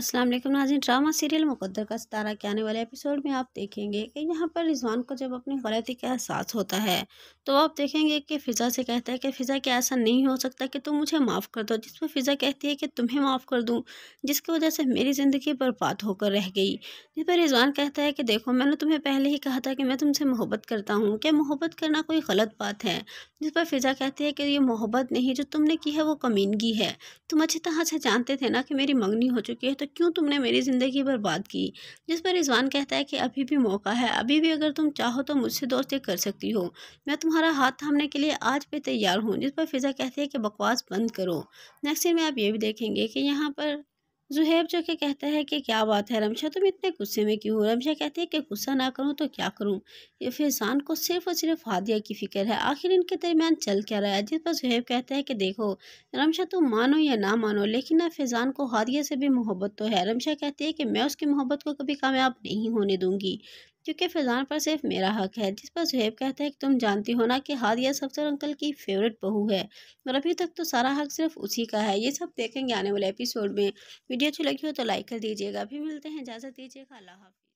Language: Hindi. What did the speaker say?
अस्सलाम वालेकुम नाजिन ड्रामा सीरियल मुकद्दर का सितारा के आने वाले एपिसोड में आप देखेंगे कि यहाँ पर रिजवान को जब अपनी गलती का एहसास होता है तो आप देखेंगे कि फ़िज़ा से कहता है कि फ़िज़ा क्या ऐसा नहीं हो सकता कि तुम मुझे माफ़ कर दो जिस पर फ़िज़ा कहती है कि तुम्हें माफ़ कर दूँ जिसकी वजह से मेरी ज़िंदगी बर्बाद होकर रह गई जिस पर रिजवान कहता है कि देखो मैंने तुम्हें पहले ही कहा था कि मैं तुमसे मोहब्बत करता हूँ क्या मोहब्बत करना कोई गलत बात है जिस पर फ़िज़ा कहती है कि ये मोहब्बत नहीं जो तुमने की है वो कमीनगी है तुम अच्छी तरह से जानते थे ना कि मेरी मंगनी हो चुकी है तो क्यों तुमने मेरी ज़िंदगी बर्बाद की जिस पर रिजवान कहता है कि अभी भी मौका है अभी भी अगर तुम चाहो तो मुझसे दोस्ती कर सकती हो मैं तुम्हारा हाथ थामने के लिए आज भी तैयार हूँ जिस पर फिज़ा कहती है कि बकवास बंद करो नेक्स्ट में आप ये भी देखेंगे कि यहाँ पर जुहेब जो कि कहता है कि क्या बात है रमशा तुम इतने गुस्से में क्यों हो रमशा कहती है कि गुस्सा ना करूं तो क्या करूं ये फैजान को सिर्फ और सिर्फ हादिया की फ़िक्र है आखिर इनके दरमियान चल क्या रहा है जिस पर जुहेब कहता है कि देखो रमशा तुम मानो या ना मानो लेकिन ना फैजान को हादिया से भी मोहब्बत तो है रमशा कहती है कि मैं उसकी मोहब्बत को कभी कामयाब नहीं होने दूंगी क्योंकि फिजान पर सिर्फ मेरा हक है जिस पर जुहेब कहता है कि तुम जानती हो ना कि हादिया सबसर अंकल की फेवरेट बहू है और अभी तक तो सारा हक सिर्फ उसी का है ये सब देखेंगे आने वाले एपिसोड में वीडियो अच्छी लगी हो तो लाइक कर दीजिएगा अभी मिलते हैं इजाज़त दीजिएगा अल्लाह हाफि